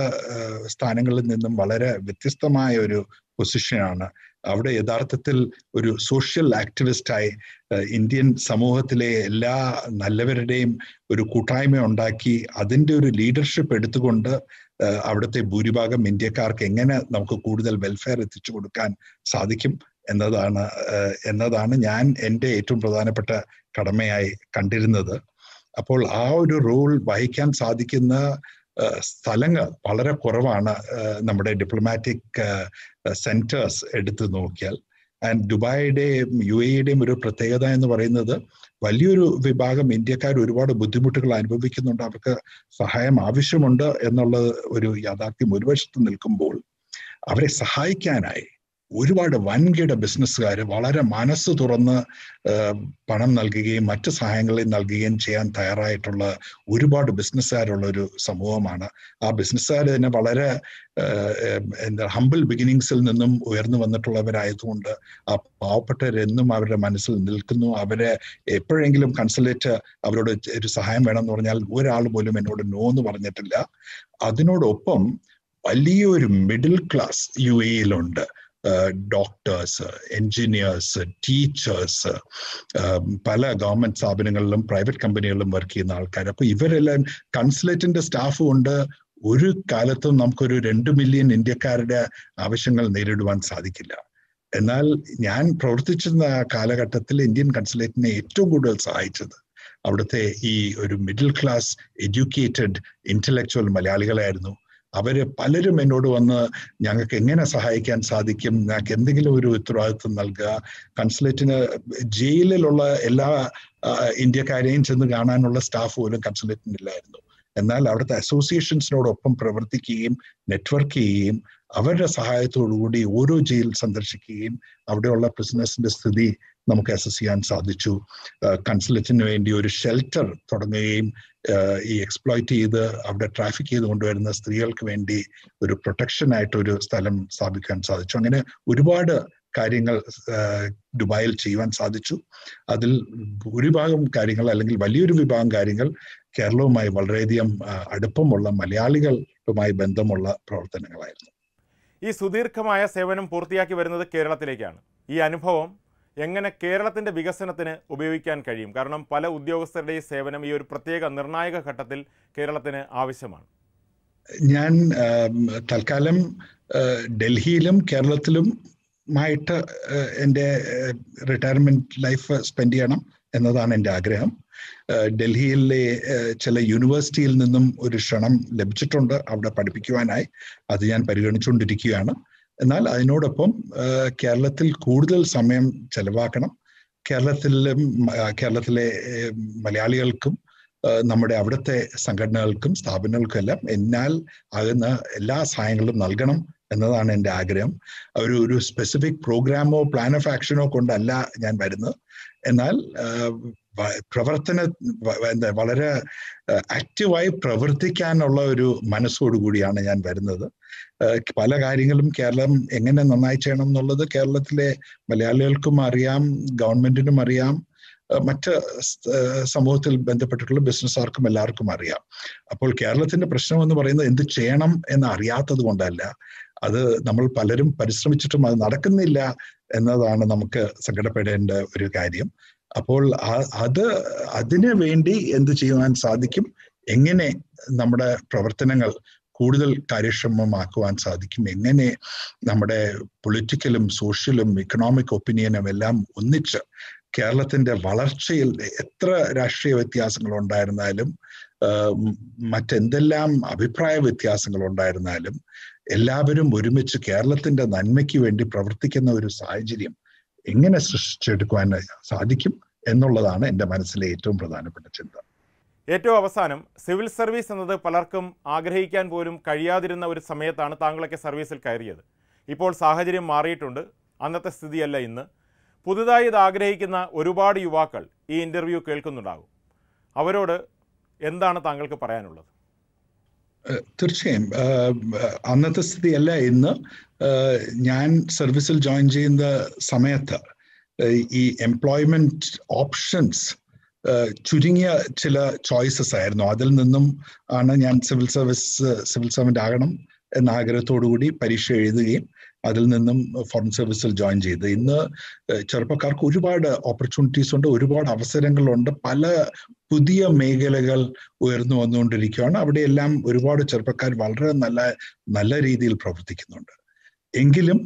സ്ഥാനങ്ങളിൽ നിന്നും വളരെ വ്യത്യസ്തമായ ഒരു പൊസിഷനാണ് അവിടെ യഥാർത്ഥത്തിൽ ഒരു സോഷ്യൽ ആക്ടിവിസ്റ്റായി ഇന്ത്യൻ സമൂഹത്തിലെ എല്ലാ നല്ലവരുടെയും ഒരു കൂട്ടായ്മ ഉണ്ടാക്കി അതിൻ്റെ ഒരു ലീഡർഷിപ്പ് എടുത്തുകൊണ്ട് അവിടുത്തെ ഭൂരിഭാഗം ഇന്ത്യക്കാർക്ക് എങ്ങനെ നമുക്ക് കൂടുതൽ വെൽഫെയർ എത്തിച്ചു കൊടുക്കാൻ സാധിക്കും എന്നതാണ് എന്നതാണ് ഞാൻ എൻ്റെ ഏറ്റവും പ്രധാനപ്പെട്ട കടമയായി കണ്ടിരുന്നത് അപ്പോൾ ആ ഒരു റോൾ വഹിക്കാൻ സാധിക്കുന്ന സ്ഥലങ്ങൾ വളരെ കുറവാണ് നമ്മുടെ ഡിപ്ലോമാറ്റിക് സെൻറ്റേഴ്സ് എടുത്തു നോക്കിയാൽ ആൻഡ് ദുബായിയുടെയും യു എയുടെയും e ഒരു പ്രത്യേകത എന്ന് പറയുന്നത് വലിയൊരു വിഭാഗം ഇന്ത്യക്കാർ ഒരുപാട് ബുദ്ധിമുട്ടുകൾ അനുഭവിക്കുന്നുണ്ട് അവർക്ക് സഹായം ആവശ്യമുണ്ട് എന്നുള്ള ഒരു യാഥാർത്ഥ്യം ഒരു വശത്ത് നിൽക്കുമ്പോൾ അവരെ സഹായിക്കാനായി ഒരുപാട് വൻകിട ബിസിനസ്സുകാർ വളരെ മനസ്സ് തുറന്ന് പണം നൽകുകയും മറ്റ് സഹായങ്ങളിൽ നൽകുകയും ചെയ്യാൻ തയ്യാറായിട്ടുള്ള ഒരുപാട് ബിസിനസ്സുകാരുള്ള ഒരു സമൂഹമാണ് ആ ബിസിനസ്സുകാർ തന്നെ വളരെ എന്താ ഹമ്പിൾ ബിഗിനിങ്സിൽ നിന്നും ഉയർന്നു വന്നിട്ടുള്ളവരായതുകൊണ്ട് ആ പാവപ്പെട്ടവരെന്നും അവരുടെ മനസ്സിൽ നിൽക്കുന്നു അവരെ എപ്പോഴെങ്കിലും കൺസലേറ്റ് അവരോട് ഒരു സഹായം വേണമെന്ന് പറഞ്ഞാൽ ഒരാൾ പോലും എന്നോട് നോ എന്ന് പറഞ്ഞിട്ടില്ല അതിനോടൊപ്പം വലിയൊരു മിഡിൽ ക്ലാസ് യു എയിലുണ്ട് ഡോക്ടേഴ്സ് എൻജിനീയേഴ്സ് ടീച്ചേഴ്സ് പല ഗവൺമെന്റ് സ്ഥാപനങ്ങളിലും പ്രൈവറ്റ് കമ്പനികളിലും വർക്ക് ചെയ്യുന്ന ആൾക്കാർ അപ്പോൾ ഇവരെല്ലാം കൺസുലേറ്റിന്റെ സ്റ്റാഫ് കൊണ്ട് ഒരു കാലത്തും നമുക്കൊരു രണ്ട് മില്യൺ ഇന്ത്യക്കാരുടെ ആവശ്യങ്ങൾ നേരിടുവാൻ സാധിക്കില്ല എന്നാൽ ഞാൻ പ്രവർത്തിച്ചിരുന്ന കാലഘട്ടത്തിൽ ഇന്ത്യൻ കൺസുലേറ്റിനെ ഏറ്റവും കൂടുതൽ സഹായിച്ചത് അവിടുത്തെ ഈ ഒരു മിഡിൽ ക്ലാസ് എഡ്യൂക്കേറ്റഡ് ഇന്റലക്ച്വൽ മലയാളികളായിരുന്നു അവർ പലരും എന്നോട് വന്ന് ഞങ്ങൾക്ക് എങ്ങനെ സഹായിക്കാൻ സാധിക്കും ഞങ്ങൾക്ക് എന്തെങ്കിലും ഒരു ഉത്തരവാദിത്വം നൽകുക കൺസുലേറ്റിന് ജയിലിലുള്ള എല്ലാ ഇന്ത്യക്കാരെയും ചെന്ന് കാണാനുള്ള സ്റ്റാഫ് പോലും കൺസുലേറ്റിനില്ലായിരുന്നു എന്നാൽ അവിടുത്തെ അസോസിയേഷൻസിനോടൊപ്പം പ്രവർത്തിക്കുകയും നെറ്റ്വർക്ക് ചെയ്യുകയും അവരുടെ സഹായത്തോടുകൂടി ഓരോ ജയിൽ സന്ദർശിക്കുകയും അവിടെയുള്ള ബിസിനസിന്റെ സ്ഥിതി നമുക്ക് അസസ് ചെയ്യാൻ സാധിച്ചു കൺസുലേറ്റിന് വേണ്ടി ഒരു ഷെൽട്ടർ തുടങ്ങുകയും ഈ എക്സ്പ്ലോയിറ്റ് ചെയ്ത് അവിടെ ട്രാഫിക് ചെയ്ത് കൊണ്ടുവരുന്ന സ്ത്രീകൾക്ക് വേണ്ടി ഒരു പ്രൊട്ടക്ഷൻ ആയിട്ട് ഒരു സ്ഥലം സ്ഥാപിക്കാൻ സാധിച്ചു അങ്ങനെ ഒരുപാട് കാര്യങ്ങൾ ദുബായിൽ ചെയ്യുവാൻ സാധിച്ചു അതിൽ ഭൂരിഭാഗം കാര്യങ്ങൾ അല്ലെങ്കിൽ വലിയൊരു വിഭാഗം കാര്യങ്ങൾ കേരളവുമായി വളരെയധികം അടുപ്പമുള്ള മലയാളികളുമായി ബന്ധമുള്ള പ്രവർത്തനങ്ങളായിരുന്നു ഈ സുദീർഘമായ സേവനം പൂർത്തിയാക്കി വരുന്നത് കേരളത്തിലേക്കാണ് ഈ അനുഭവം എങ്ങനെ കേരളത്തിൻ്റെ വികസനത്തിന് ഉപയോഗിക്കാൻ കഴിയും കാരണം പല ഉദ്യോഗസ്ഥരുടെയും സേവനം ഈ ഒരു പ്രത്യേക നിർണായക ഘട്ടത്തിൽ കേരളത്തിന് ആവശ്യമാണ് ഞാൻ തൽക്കാലം ഡൽഹിയിലും കേരളത്തിലും മായിട്ട് എൻ്റെ റിട്ടയർമെൻറ്റ് ലൈഫ് സ്പെൻഡ് ചെയ്യണം എന്നതാണ് എൻ്റെ ആഗ്രഹം ഡൽഹിയിലെ ചില യൂണിവേഴ്സിറ്റിയിൽ നിന്നും ഒരു ക്ഷണം ലഭിച്ചിട്ടുണ്ട് അവിടെ പഠിപ്പിക്കുവാനായി അത് ഞാൻ പരിഗണിച്ചുകൊണ്ടിരിക്കുകയാണ് എന്നാൽ അതിനോടൊപ്പം കേരളത്തിൽ കൂടുതൽ സമയം ചെലവാക്കണം കേരളത്തിലും കേരളത്തിലെ മലയാളികൾക്കും നമ്മുടെ അവിടുത്തെ സംഘടനകൾക്കും സ്ഥാപനങ്ങൾക്കും എല്ലാം എന്നാൽ ആകുന്ന എല്ലാ സഹായങ്ങളും നൽകണം എന്നതാണ് എൻ്റെ ആഗ്രഹം ഒരു ഒരു സ്പെസിഫിക് പ്രോഗ്രാമോ പ്ലാൻ ഓഫ് ആക്ഷനോ കൊണ്ടല്ല ഞാൻ വരുന്നത് എന്നാൽ പ്രവർത്തന എന്താ വളരെ ആക്റ്റീവായി പ്രവർത്തിക്കാനുള്ള ഒരു മനസ്സോടുകൂടിയാണ് കൂടിയാണ് ഞാൻ വരുന്നത് പല കാര്യങ്ങളും കേരളം എങ്ങനെ നന്നായി ചെയ്യണം എന്നുള്ളത് കേരളത്തിലെ മലയാളികൾക്കും അറിയാം ഗവൺമെന്റിനും അറിയാം മറ്റ് സമൂഹത്തിൽ ബന്ധപ്പെട്ടിട്ടുള്ള ബിസിനസ്സാർക്കും എല്ലാവർക്കും അറിയാം അപ്പോൾ കേരളത്തിന്റെ പ്രശ്നം എന്ന് പറയുന്നത് എന്ത് ചെയ്യണം എന്ന് അറിയാത്തത് കൊണ്ടല്ല അത് നമ്മൾ പലരും പരിശ്രമിച്ചിട്ടും അത് നടക്കുന്നില്ല എന്നതാണ് നമുക്ക് സങ്കടപ്പെടേണ്ട ഒരു കാര്യം അപ്പോൾ അത് അതിനു വേണ്ടി എന്ത് ചെയ്യുവാൻ സാധിക്കും എങ്ങനെ നമ്മുടെ പ്രവർത്തനങ്ങൾ കൂടുതൽ കാര്യക്ഷമമാക്കുവാൻ സാധിക്കും എങ്ങനെ നമ്മുടെ പൊളിറ്റിക്കലും സോഷ്യലും ഇക്കണോമിക് ഒപ്പീനിയനും എല്ലാം ഒന്നിച്ച് കേരളത്തിന്റെ വളർച്ചയിൽ എത്ര രാഷ്ട്രീയ വ്യത്യാസങ്ങൾ ഉണ്ടായിരുന്നാലും മറ്റെന്തെല്ലാം അഭിപ്രായ വ്യത്യാസങ്ങൾ ഉണ്ടായിരുന്നാലും എല്ലാവരും ഒരുമിച്ച് കേരളത്തിന്റെ നന്മയ്ക്ക് വേണ്ടി പ്രവർത്തിക്കുന്ന ഒരു സാഹചര്യം എങ്ങനെ സൃഷ്ടിച്ചെടുക്കുവാൻ സാധിക്കും എന്നുള്ളതാണ് എൻ്റെ മനസ്സിലെ ഏറ്റവും പ്രധാനപ്പെട്ട ചിന്ത ഏറ്റവും അവസാനം സിവിൽ സർവീസ് എന്നത് പലർക്കും ആഗ്രഹിക്കാൻ പോലും കഴിയാതിരുന്ന ഒരു സമയത്താണ് താങ്കളൊക്കെ സർവീസിൽ കയറിയത് ഇപ്പോൾ സാഹചര്യം മാറിയിട്ടുണ്ട് അന്നത്തെ സ്ഥിതിയല്ല ഇന്ന് പുതുതായി ഇത് ആഗ്രഹിക്കുന്ന ഒരുപാട് യുവാക്കൾ ഈ ഇൻ്റർവ്യൂ കേൾക്കുന്നുണ്ടാകും അവരോട് എന്താണ് താങ്കൾക്ക് പറയാനുള്ളത് തീർച്ചയായും അന്നത്തെ സ്ഥിതിയല്ല ഇന്ന് ഞാൻ സർവീസിൽ ജോയിൻ ചെയ്യുന്ന സമയത്ത് ഈ എംപ്ലോയ്മെന്റ് ഓപ്ഷൻസ് ചുരുങ്ങിയ ചില ചോയ്സസ് ആയിരുന്നു അതിൽ നിന്നും ആണ് ഞാൻ സിവിൽ സർവീസ് സിവിൽ സർവൻ്റ് ആകണം എന്ന ആഗ്രഹത്തോടുകൂടി പരീക്ഷ എഴുതുകയും അതിൽ നിന്നും ഫോറിൻ സർവീസിൽ ജോയിൻ ചെയ്ത് ഇന്ന് ചെറുപ്പക്കാർക്ക് ഒരുപാട് ഓപ്പർച്യൂണിറ്റീസ് ഉണ്ട് ഒരുപാട് അവസരങ്ങളുണ്ട് പല പുതിയ മേഖലകൾ ഉയർന്നു വന്നുകൊണ്ടിരിക്കുകയാണ് അവിടെയെല്ലാം ഒരുപാട് ചെറുപ്പക്കാർ വളരെ നല്ല നല്ല രീതിയിൽ പ്രവർത്തിക്കുന്നുണ്ട് എങ്കിലും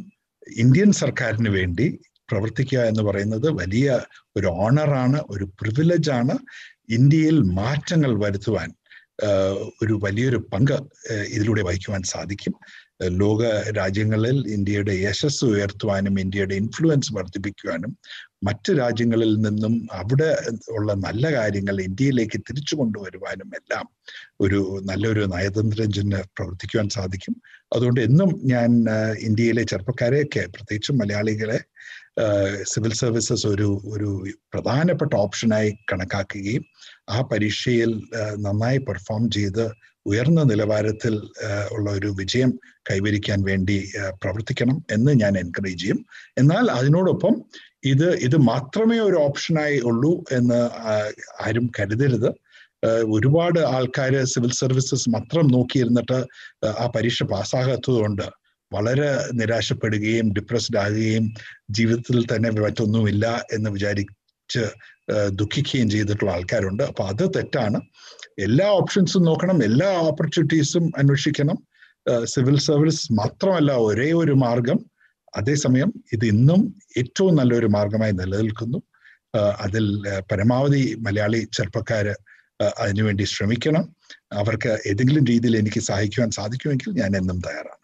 ഇന്ത്യൻ സർക്കാരിന് വേണ്ടി പ്രവർത്തിക്കുക എന്ന് പറയുന്നത് വലിയ ഒരു ഓണറാണ് ഒരു പ്രിവിലേജാണ് ഇന്ത്യയിൽ മാറ്റങ്ങൾ വരുത്തുവാൻ ഒരു വലിയൊരു പങ്ക് ഇതിലൂടെ വഹിക്കുവാൻ സാധിക്കും ലോക രാജ്യങ്ങളിൽ ഇന്ത്യയുടെ യശസ് ഉയർത്തുവാനും ഇന്ത്യയുടെ ഇൻഫ്ലുവൻസ് വർദ്ധിപ്പിക്കുവാനും മറ്റ് രാജ്യങ്ങളിൽ നിന്നും അവിടെ ഉള്ള നല്ല കാര്യങ്ങൾ ഇന്ത്യയിലേക്ക് തിരിച്ചു കൊണ്ടുവരുവാനും എല്ലാം ഒരു നല്ലൊരു നയതന്ത്രജ്ഞന് പ്രവർത്തിക്കുവാൻ സാധിക്കും അതുകൊണ്ട് എന്നും ഞാൻ ഇന്ത്യയിലെ ചെറുപ്പക്കാരെയൊക്കെ പ്രത്യേകിച്ചും മലയാളികളെ സിവിൽ സർവീസസ് ഒരു ഒരു പ്രധാനപ്പെട്ട ഓപ്ഷനായി കണക്കാക്കുകയും ആ പരീക്ഷയിൽ നന്നായി പെർഫോം ചെയ്ത് ഉയർന്ന നിലവാരത്തിൽ ഉള്ള ഒരു വിജയം കൈവരിക്കാൻ വേണ്ടി പ്രവർത്തിക്കണം എന്ന് ഞാൻ എൻകറേജ് ചെയ്യും എന്നാൽ അതിനോടൊപ്പം ഇത് ഇത് മാത്രമേ ഒരു ഓപ്ഷനായി ഉള്ളൂ എന്ന് ആരും കരുതരുത് ഒരുപാട് ആൾക്കാർ സിവിൽ സർവീസസ് മാത്രം നോക്കിയിരുന്നിട്ട് ആ പരീക്ഷ പാസ്സാകാത്തത് കൊണ്ട് വളരെ നിരാശപ്പെടുകയും ഡിപ്രസ്ഡ് ആകുകയും ജീവിതത്തിൽ തന്നെ മറ്റൊന്നുമില്ല എന്ന് വിചാരിച്ച് ദുഃഖിക്കുകയും ചെയ്തിട്ടുള്ള ആൾക്കാരുണ്ട് അപ്പൊ അത് തെറ്റാണ് എല്ലാ ഓപ്ഷൻസും നോക്കണം എല്ലാ ഓപ്പർച്യൂണിറ്റീസും അന്വേഷിക്കണം സിവിൽ സർവീസ് മാത്രമല്ല ഒരേ ഒരു മാർഗം അതേസമയം ഇത് ഇന്നും ഏറ്റവും നല്ലൊരു മാർഗമായി നിലനിൽക്കുന്നു അതിൽ പരമാവധി മലയാളി ചെറുപ്പക്കാര് അതിനുവേണ്ടി ശ്രമിക്കണം അവർക്ക് ഏതെങ്കിലും രീതിയിൽ എനിക്ക് സഹായിക്കുവാൻ സാധിക്കുമെങ്കിൽ ഞാൻ എന്നും തയ്യാറാണ്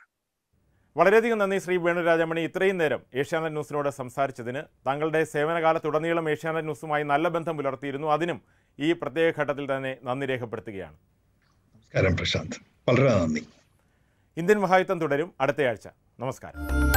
വളരെയധികം നന്ദി ശ്രീ വേണുരാജമണി ഇത്രയും നേരം ഏഷ്യാനെറ്റ് ന്യൂസിനോട് സംസാരിച്ചതിന് താങ്കളുടെ സേവനകാലത്തുടനീളം ഏഷ്യാനെറ്റ് ന്യൂസുമായി നല്ല ബന്ധം പുലർത്തിയിരുന്നു അതിനും ഈ പ്രത്യേക ഘട്ടത്തിൽ തന്നെ നന്ദി രേഖപ്പെടുത്തുകയാണ് നമസ്കാരം പ്രശാന്ത് വളരെ നന്ദി ഇന്ത്യൻ മഹായുദ്ധം തുടരും അടുത്തയാഴ്ച നമസ്കാരം